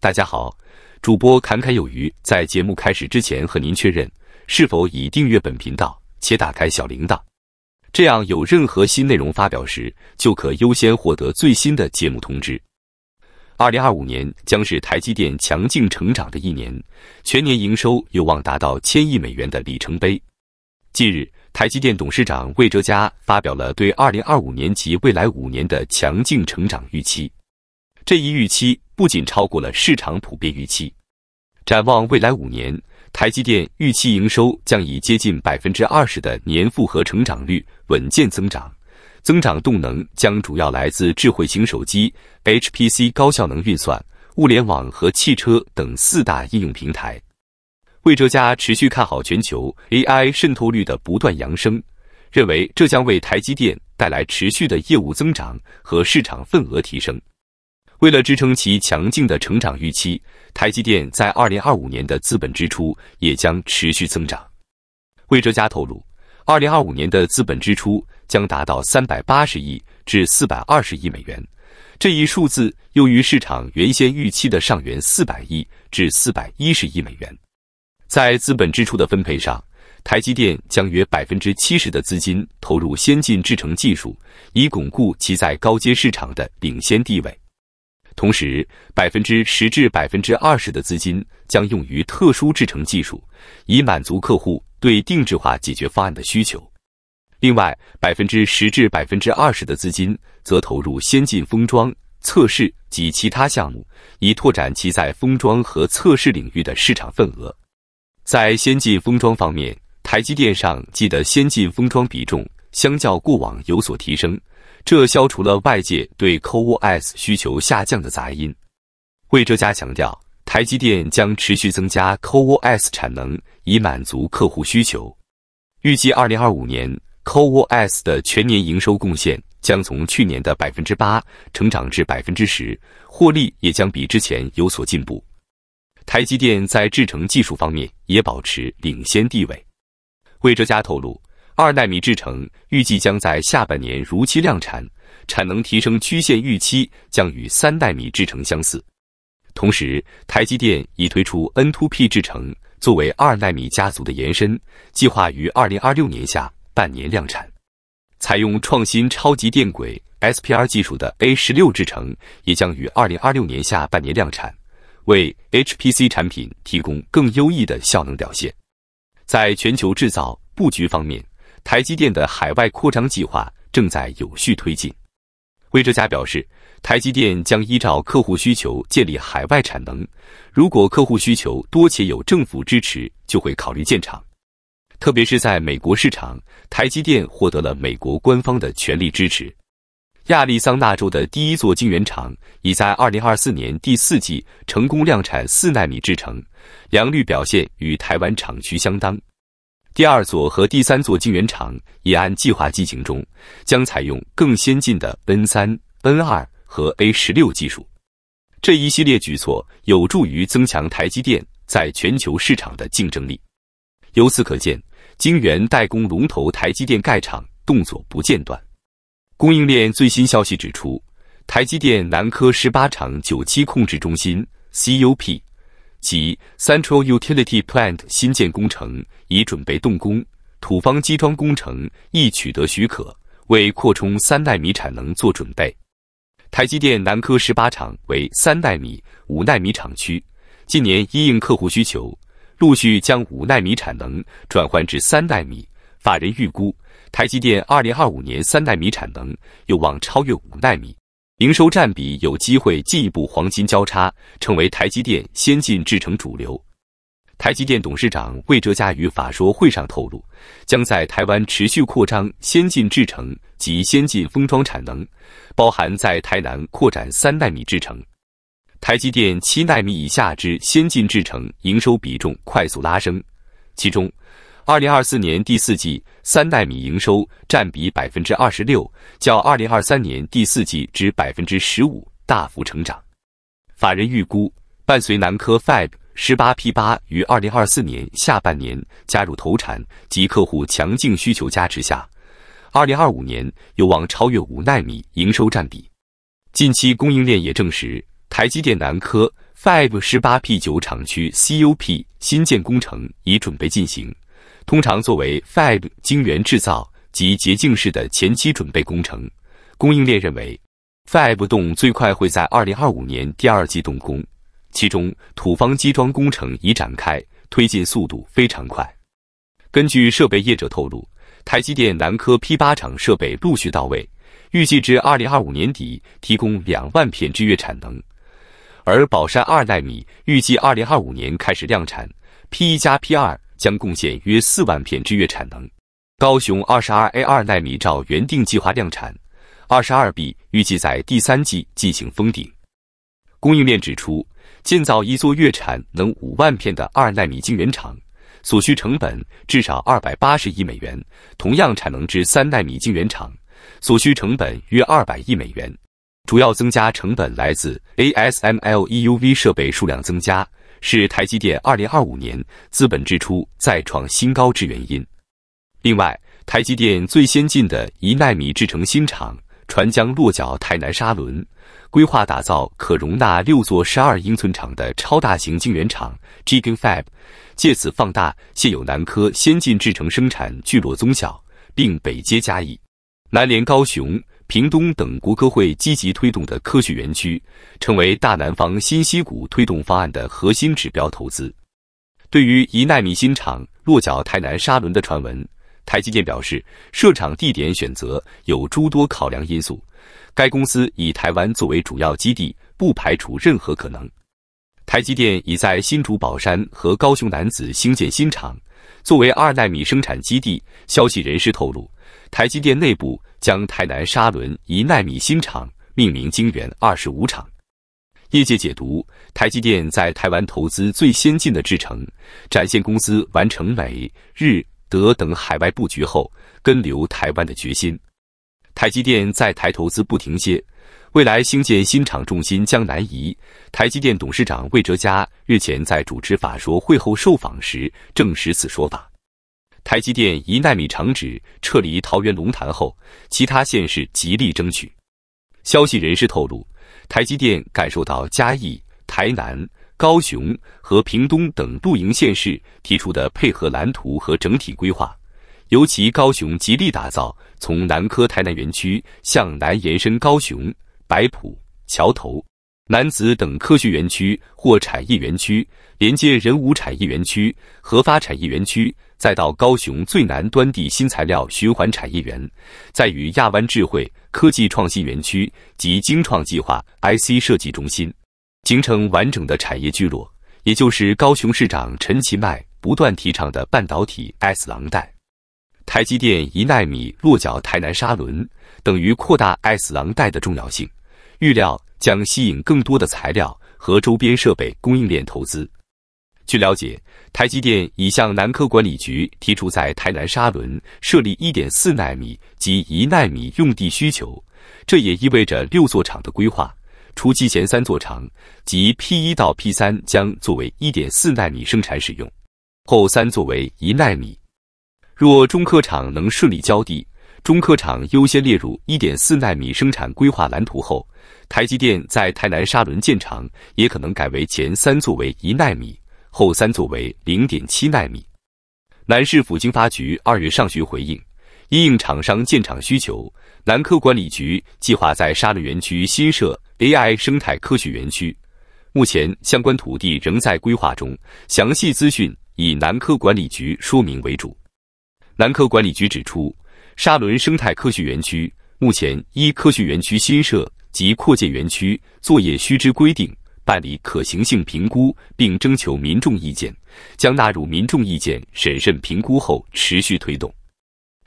大家好，主播侃侃有余。在节目开始之前，和您确认是否已订阅本频道且打开小铃铛，这样有任何新内容发表时，就可优先获得最新的节目通知。二零二五年将是台积电强劲成长的一年，全年营收有望达到千亿美元的里程碑。近日，台积电董事长魏哲嘉发表了对二零二五年及未来五年的强劲成长预期。这一预期不仅超过了市场普遍预期。展望未来五年，台积电预期营收将以接近百分之二十的年复合成长率稳健增长，增长动能将主要来自智慧型手机、HPC 高效能运算、物联网和汽车等四大应用平台。魏哲嘉持续看好全球 AI 渗透率的不断扬升，认为这将为台积电带来持续的业务增长和市场份额提升。为了支撑其强劲的成长预期，台积电在二零二五年的资本支出也将持续增长。魏哲嘉透露，二零二五年的资本支出将达到三百八十亿至四百二十亿美元，这一数字优于市场原先预期的上4四百亿至四百一十亿美元。在资本支出的分配上，台积电将约百分之七十的资金投入先进制程技术，以巩固其在高阶市场的领先地位。同时，百分之十至百分之二十的资金将用于特殊制成技术，以满足客户对定制化解决方案的需求。另外，百分之十至百分之二十的资金则投入先进封装、测试及其他项目，以拓展其在封装和测试领域的市场份额。在先进封装方面，台积电上季的先进封装比重相较过往有所提升。这消除了外界对 CoWoS 需求下降的杂音。魏哲嘉强调，台积电将持续增加 CoWoS 产能，以满足客户需求。预计2025年，CoWoS 的全年营收贡献将从去年的百分之八成长至百分之十，获利也将比之前有所进步。台积电在制程技术方面也保持领先地位。魏哲嘉透露。二纳米制程预计将在下半年如期量产，产能提升曲线预期将与三纳米制程相似。同时，台积电已推出 N to P 制程作为二纳米家族的延伸，计划于二零二六年下半年量产。采用创新超级电轨 SPR 技术的 A 十六制程也将于二零二六年下半年量产，为 HPC 产品提供更优异的效能表现。在全球制造布局方面，台积电的海外扩张计划正在有序推进。魏哲家表示，台积电将依照客户需求建立海外产能，如果客户需求多且有政府支持，就会考虑建厂。特别是在美国市场，台积电获得了美国官方的全力支持。亚利桑那州的第一座晶圆厂已在2024年第四季成功量产四纳米制程，良率表现与台湾厂区相当。第二座和第三座晶圆厂也按计划进行中，将采用更先进的 N 三、N 二和 A 十六技术。这一系列举措有助于增强台积电在全球市场的竞争力。由此可见，晶圆代工龙头台积电盖厂动作不间断。供应链最新消息指出，台积电南科十八厂九七控制中心 CUP。即 Central Utility Plant 新建工程已准备动工，土方基桩工程亦取得许可，为扩充三纳米产能做准备。台积电南科十八厂为三纳米、五纳米厂区，近年因应客户需求，陆续将五纳米产能转换至三纳米。法人预估，台积电二零二五年三纳米产能有望超越五纳米。营收占比有机会进一步黄金交叉，成为台积电先进制程主流。台积电董事长魏哲家于法说会上透露，将在台湾持续扩张先进制程及先进封装产能，包含在台南扩展三纳米制程。台积电七纳米以下之先进制程营收比重快速拉升，其中。二零二四年第四季三纳米营收占比百分之二十六，较二零二三年第四季之百分之十五大幅成长。法人预估，伴随南科 Fab 十八 P 八于二零二四年下半年加入投产及客户强劲需求加持下，二零二五年有望超越五纳米营收占比。近期供应链也证实，台积电南科 Fab 十八 P 九厂区 C U P 新建工程已准备进行。通常作为 Fab 晶圆制造及洁净室的前期准备工程，供应链认为 Fab 动最快会在二零二五年第二季动工，其中土方基桩工程已展开，推进速度非常快。根据设备业者透露，台积电南科 P 八厂设备陆续到位，预计至二零二五年底提供两万片之月产能，而宝山二纳米预计二零二五年开始量产 P 一加 P 二。将贡献约四万片之月产能。高雄二十二 A 二纳米照原定计划量产，二十二 B 预计在第三季进行封顶。供应链指出，建造一座月产能五万片的二纳米晶圆厂所需成本至少二百八十亿美元；同样产能之三纳米晶圆厂所需成本约二百亿美元，主要增加成本来自 ASML EUV 设备数量增加。是台积电二零二五年资本支出再创新高之原因。另外，台积电最先进的一纳米制程新厂船将落脚台南沙仑，规划打造可容纳六座十二英寸厂的超大型晶圆厂 Gigafab，借此放大现有南科先进制程生产聚落综效，并北接嘉义、南连高雄。屏东等国科会积极推动的科学园区，成为大南方新溪谷推动方案的核心指标投资。对于一纳米新厂落脚台南沙仑的传闻，台积电表示，设厂地点选择有诸多考量因素，该公司以台湾作为主要基地，不排除任何可能。台积电已在新竹宝山和高雄男子兴建新厂，作为二纳米生产基地。消息人士透露，台积电内部。将台南沙仑一纳米新厂命名“晶圆二十五厂”，业界解读台积电在台湾投资最先进的制程，展现公司完成美日德等海外布局后，跟留台湾的决心。台积电在台投资不停歇，未来兴建新厂重心将南移。台积电董事长魏哲嘉日前在主持法说会后受访时证实此说法。台积电一纳米厂址撤离桃园龙潭后，其他县市极力争取。消息人士透露，台积电感受到嘉义、台南、高雄和平东等露营县市提出的配合蓝图和整体规划，尤其高雄极力打造从南科台南园区向南延伸高雄、白埔、桥头、南子等科学园区或产业园区。连接人武产业园区、核发产业园区，再到高雄最南端地新材料循环产业园，再与亚湾智慧科技创新园区及精创计划 IC 设计中心，形成完整的产业聚落，也就是高雄市长陈其迈不断提倡的半导体 S 廊带。台积电一纳米落脚台南沙仑，等于扩大 S 廊带的重要性，预料将吸引更多的材料和周边设备供应链投资。据了解，台积电已向南科管理局提出在台南沙仑设立1.4纳米及1纳米用地需求，这也意味着六座厂的规划，初期前三座厂及 P 一到 P 三将作为1.4纳米生产使用，后三作为1纳米。若中科厂能顺利交地，中科厂优先列入1.4纳米生产规划蓝图后，台积电在台南沙仑建厂也可能改为前三作为1纳米。后三座为零点七纳米。南市府经发局二月上旬回应，因应厂商建厂需求，南科管理局计划在沙仑园区新设 AI 生态科学园区，目前相关土地仍在规划中，详细资讯以南科管理局说明为主。南科管理局指出，沙仑生态科学园区目前依科学园区新设及扩建园区作业须知规定。办理可行性评估，并征求民众意见，将纳入民众意见审慎评估后持续推动。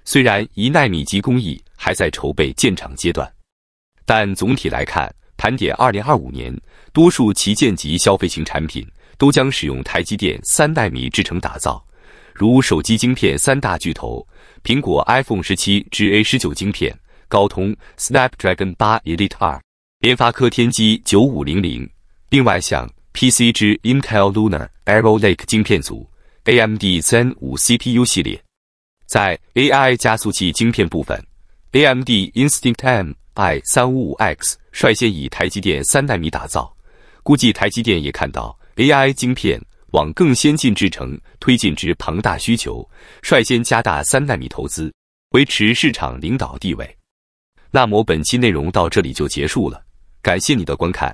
虽然一纳米级工艺还在筹备建厂阶段，但总体来看，盘点二零二五年，多数旗舰级消费型产品都将使用台积电三代米制成打造，如手机晶片三大巨头苹果 iPhone 十七至 A 十九晶片、高通 Snapdragon 八 Elite 二、联发科天玑九五零零。另外，像 PC 之 Intel Lunar Arrow Lake 晶片组、AMD Zen 五 CPU 系列，在 AI 加速器晶片部分，AMD Instinct MI 三五五 X 率先以台积电三纳米打造，估计台积电也看到 AI 晶片往更先进制程推进之庞大需求，率先加大三纳米投资，维持市场领导地位。那么本期内容到这里就结束了，感谢你的观看。